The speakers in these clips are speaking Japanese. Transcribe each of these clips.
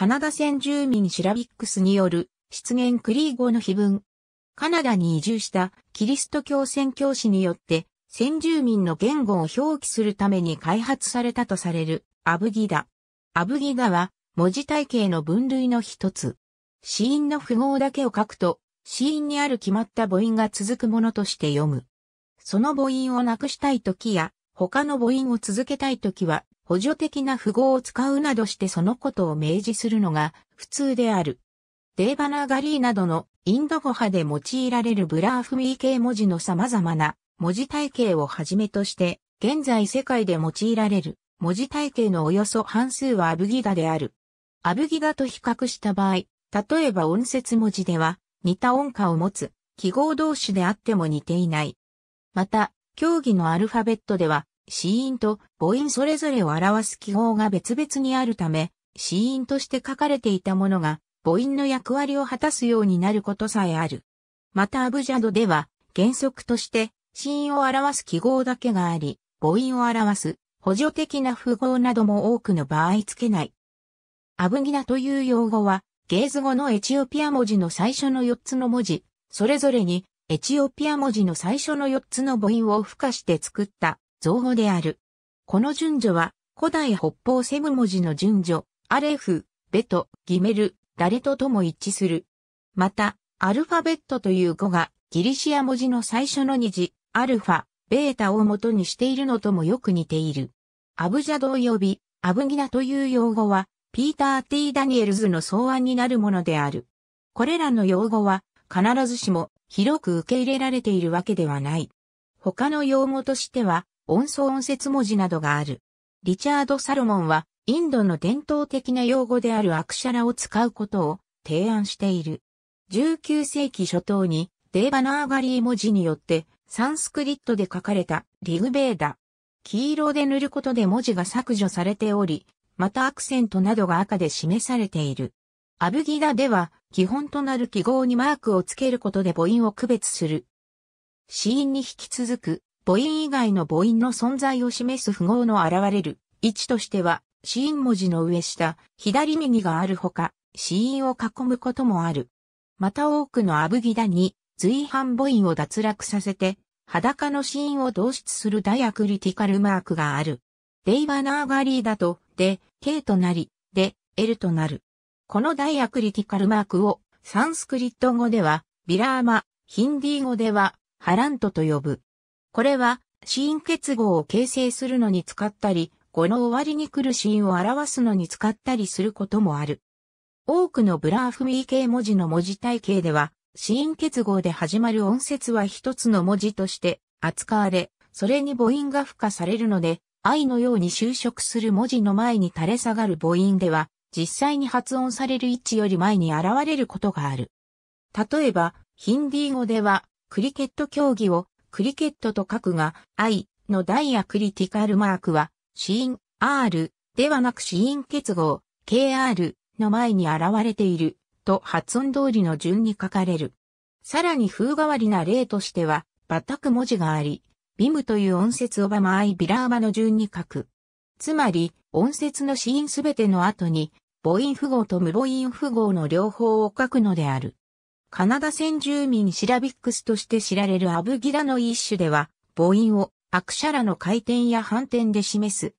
カナダ先住民シラビックスによる出現クリー語の碑文。カナダに移住したキリスト教宣教師によって先住民の言語を表記するために開発されたとされるアブギダ。アブギダは文字体系の分類の一つ。死因の符号だけを書くと、死因にある決まった母音が続くものとして読む。その母音をなくしたい時や、他の母音を続けたい時は、補助的な符号を使うなどしてそのことを明示するのが普通である。デーバナーガリーなどのインド語派で用いられるブラーフミー系文字の様々な文字体系をはじめとして、現在世界で用いられる文字体系のおよそ半数はアブギダである。アブギダと比較した場合、例えば音節文字では似た音化を持つ記号同士であっても似ていない。また、競技のアルファベットでは死因と母音それぞれを表す記号が別々にあるため、死因として書かれていたものが母音の役割を果たすようになることさえある。またアブジャドでは原則として死因を表す記号だけがあり、母音を表す補助的な符号なども多くの場合つけない。アブギナという用語は、ゲーズ語のエチオピア文字の最初の4つの文字、それぞれにエチオピア文字の最初の4つの母音を付加して作った造語である。この順序は、古代北方セム文字の順序、アレフ、ベト、ギメル、ダレトとも一致する。また、アルファベットという語が、ギリシア文字の最初の二字、アルファ、ベータを元にしているのともよく似ている。アブジャド及び、アブギナという用語は、ピーター・テー・ダニエルズの草案になるものである。これらの用語は、必ずしも広く受け入れられているわけではない。他の用語としては、音素音節文字などがある。リチャード・サロモンは、インドの伝統的な用語であるアクシャラを使うことを提案している。19世紀初頭に、デーバナーガリー文字によって、サンスクリットで書かれたリグベーダ。黄色で塗ることで文字が削除されており、またアクセントなどが赤で示されている。アブギダでは、基本となる記号にマークをつけることで母音を区別する。死因に引き続く、母音以外の母音の存在を示す符号の現れる位置としては、子音文字の上下、左右があるほか、子音を囲むこともある。また多くのアブギダに、随伴母音を脱落させて、裸の子音を導出するダイアクリティカルマークがある。デイバナーガリーだと、で、K となり、で、L となる。このダイアクリティカルマークを、サンスクリット語では、ビラーマ、ヒンディー語では、ハラントと呼ぶ。これは、ーン結合を形成するのに使ったり、語の終わりに来るーンを表すのに使ったりすることもある。多くのブラーフミー系文字の文字体系では、ーン結合で始まる音節は一つの文字として扱われ、それに母音が付加されるので、愛のように就職する文字の前に垂れ下がる母音では、実際に発音される位置より前に現れることがある。例えば、ヒンディー語では、クリケット競技をクリケットと書くが、I のダイアクリティカルマークは、シーン R ではなくシーン結合 KR の前に現れていると発音通りの順に書かれる。さらに風変わりな例としては、バタく文字があり、ビムという音節をバマアイビラーバの順に書く。つまり、音節のシーンすべての後に、母音符号と無母音符号の両方を書くのである。カナダ先住民シラビックスとして知られるアブギラの一種では、母音をアクシャラの回転や反転で示す。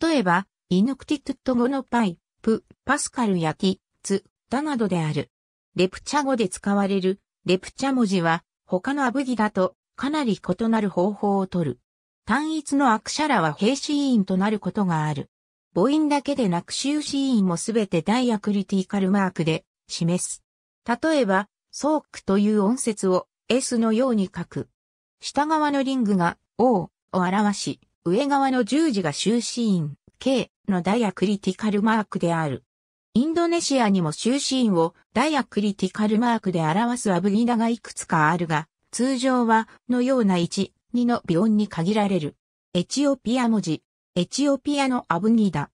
例えば、イヌクティトゥット語のパイ、プ、パスカルやティ、ツ、タなどである。レプチャ語で使われる、レプチャ文字は、他のアブギラとかなり異なる方法をとる。単一のアクシャラは閉止音となることがある。母音だけでなく終止音もすべてダイアクリティカルマークで示す。例えば、ソークという音節を S のように書く。下側のリングが O を表し、上側の十字が終止印 K のダイアクリティカルマークである。インドネシアにも終止印をダイアクリティカルマークで表すアブギダがいくつかあるが、通常はのような1、2の微音に限られる。エチオピア文字、エチオピアのアブギダ。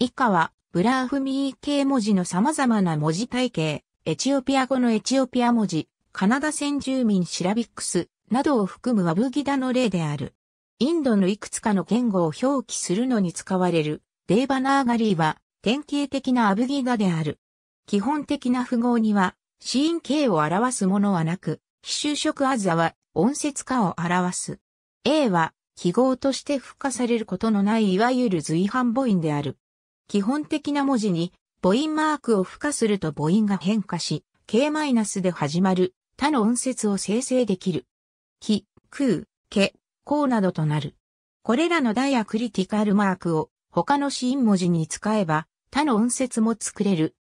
以下はブラーフミー系文字の様々な文字体系、エチオピア語のエチオピア文字、カナダ先住民シラビックスなどを含むワブギダの例である。インドのいくつかの言語を表記するのに使われるデーバナーガリーは典型的なアブギダである。基本的な符号にはーン形を表すものはなく、非就職アザは音節化を表す。A は記号として付加されることのないいわゆる随伴母音である。基本的な文字に母音マークを付加すると母音が変化し、K- マイナスで始まる他の音節を生成できる。き、空、気、こうなどとなる。これらのダイアクリティカルマークを他の子音文字に使えば他の音節も作れる。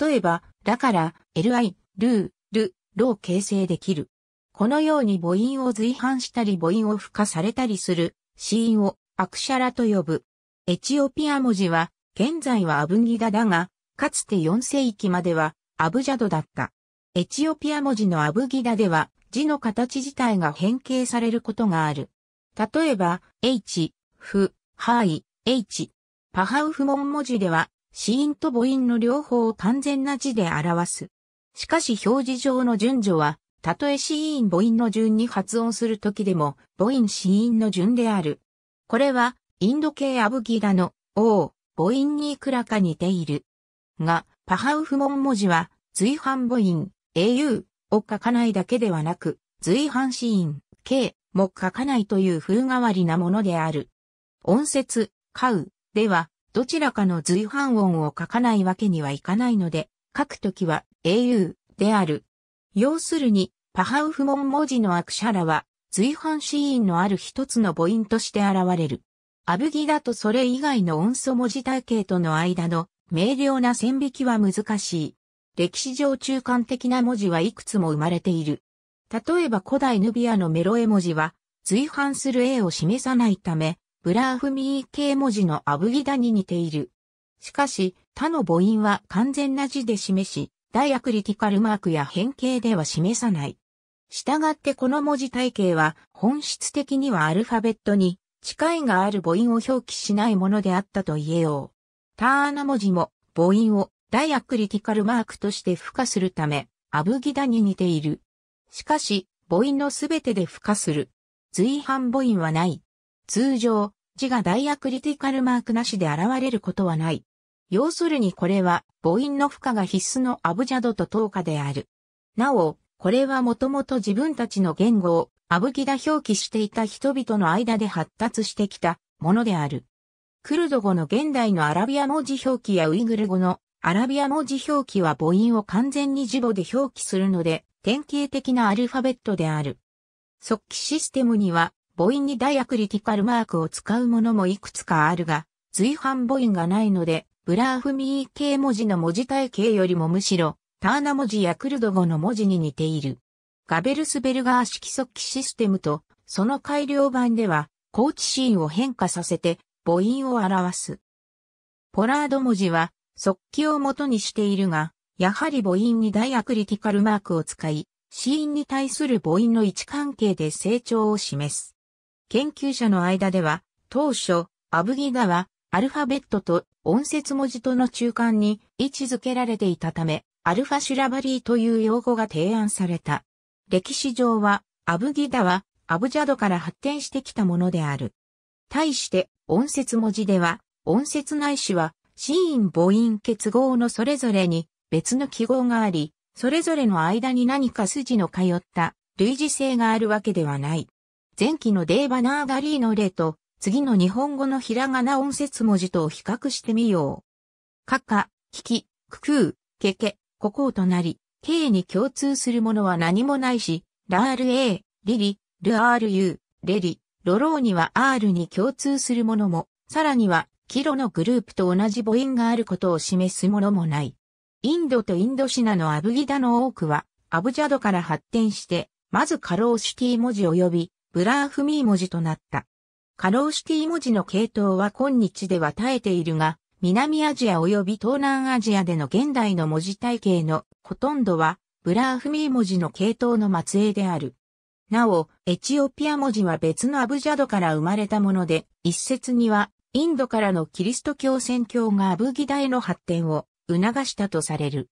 例えば、だから、li、ルー、ル、ロを形成できる。このように母音を随伴したり母音を付加されたりする、子音をアクシャラと呼ぶ。エチオピア文字は、現在はアブンギダだが、かつて4世紀まではアブジャドだった。エチオピア文字のアブギダでは字の形自体が変形されることがある。例えば、H、フ、ハイ、H、パハウフモン文字では、子音と母音の両方を完全な字で表す。しかし表示上の順序は、たとえ子音母音の順に発音するときでも、母音子音の順である。これは、インド系アブギダの、O、母音にいくらか似ている。が、パハウフモン文字は、随伴母音、au を書かないだけではなく、随伴子音、k も書かないという風変わりなものである。音節、かう、では、どちらかの随伴音を書かないわけにはいかないので、書くときは au である。要するに、パハウフモン文字のアクシャラは、随伴子音のある一つの母音として現れる。アブギだとそれ以外の音素文字体系との間の明瞭な線引きは難しい。歴史上中間的な文字はいくつも生まれている。例えば古代ヌビアのメロ絵文字は、随伴する絵を示さないため、ブラーフミー系文字のアブギダに似ている。しかし、他の母音は完全な字で示し、ダイアクリティカルマークや変形では示さない。したがってこの文字体系は本質的にはアルファベットに近いがある母音を表記しないものであったと言えよう。ターナ文字も母音をダイアクリティカルマークとして付加するため、アブギダに似ている。しかし、母音のすべてで付加する。随伴母音はない。通常、字がダイアクリティカルマークなしで現れることはない。要するにこれは母音の負荷が必須のアブジャドと等価である。なお、これはもともと自分たちの言語をアブギダ表記していた人々の間で発達してきたものである。クルド語の現代のアラビア文字表記やウイグル語のアラビア文字表記は母音を完全に字母で表記するので典型的なアルファベットである。速記システムには母音にダイアクリティカルマークを使うものもいくつかあるが、随伴母音がないので、ブラーフミー系文字の文字体系よりもむしろ、ターナ文字やクルド語の文字に似ている。ガベルスベルガー式速記システムと、その改良版では、高知シーンを変化させて、母音を表す。ポラード文字は、速記を元にしているが、やはり母音にダイアクリティカルマークを使い、死因に対する母音の位置関係で成長を示す。研究者の間では、当初、アブギダは、アルファベットと音節文字との中間に位置づけられていたため、アルファシュラバリーという用語が提案された。歴史上は、アブギダは、アブジャドから発展してきたものである。対して、音節文字では、音節ないしは、子音母音結合のそれぞれに別の記号があり、それぞれの間に何か筋の通った類似性があるわけではない。前期のデーバナーガリーの例と、次の日本語のひらがな音節文字と比較してみよう。かか、きき、くくう、けけ、ここうとなり、K に共通するものは何もないし、ラール A、リリ、ル RU、レリ、ロローには R に共通するものも、さらには、キロのグループと同じ母音があることを示すものもない。インドとインドシナのアブギダの多くは、アブジャドから発展して、まずカローシティ文字及び、ブラーフミー文字となった。カローシティ文字の系統は今日では耐えているが、南アジア及び東南アジアでの現代の文字体系のほとんどは、ブラーフミー文字の系統の末裔である。なお、エチオピア文字は別のアブジャドから生まれたもので、一説には、インドからのキリスト教宣教がアブギダへの発展を促したとされる。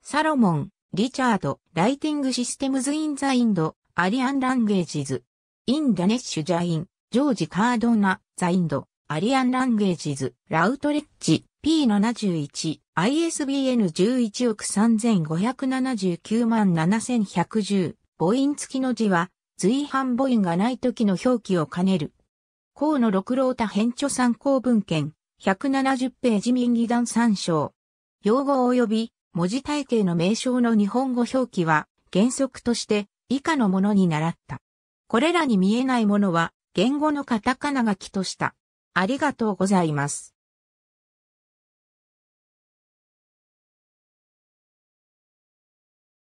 サロモン、リチャード、ライティングシステムズ・イン・ザ・インド、アリアン・ランゲージズ、イン・ダネッシュ・ジャイン、ジョージ・カードナ、ザ・インド、アリアン・ランゲージズ、ラウトレッジ、P71、ISBN11 億3579万7110、母音付きの字は、随伴母音がない時の表記を兼ねる。河野六郎太編著参考文献、170ページ民議団参照。用語及び文字体系の名称の日本語表記は、原則として以下のものに習った。これらに見えないものは、言語のカタカナ書きとした。ありがとうございます。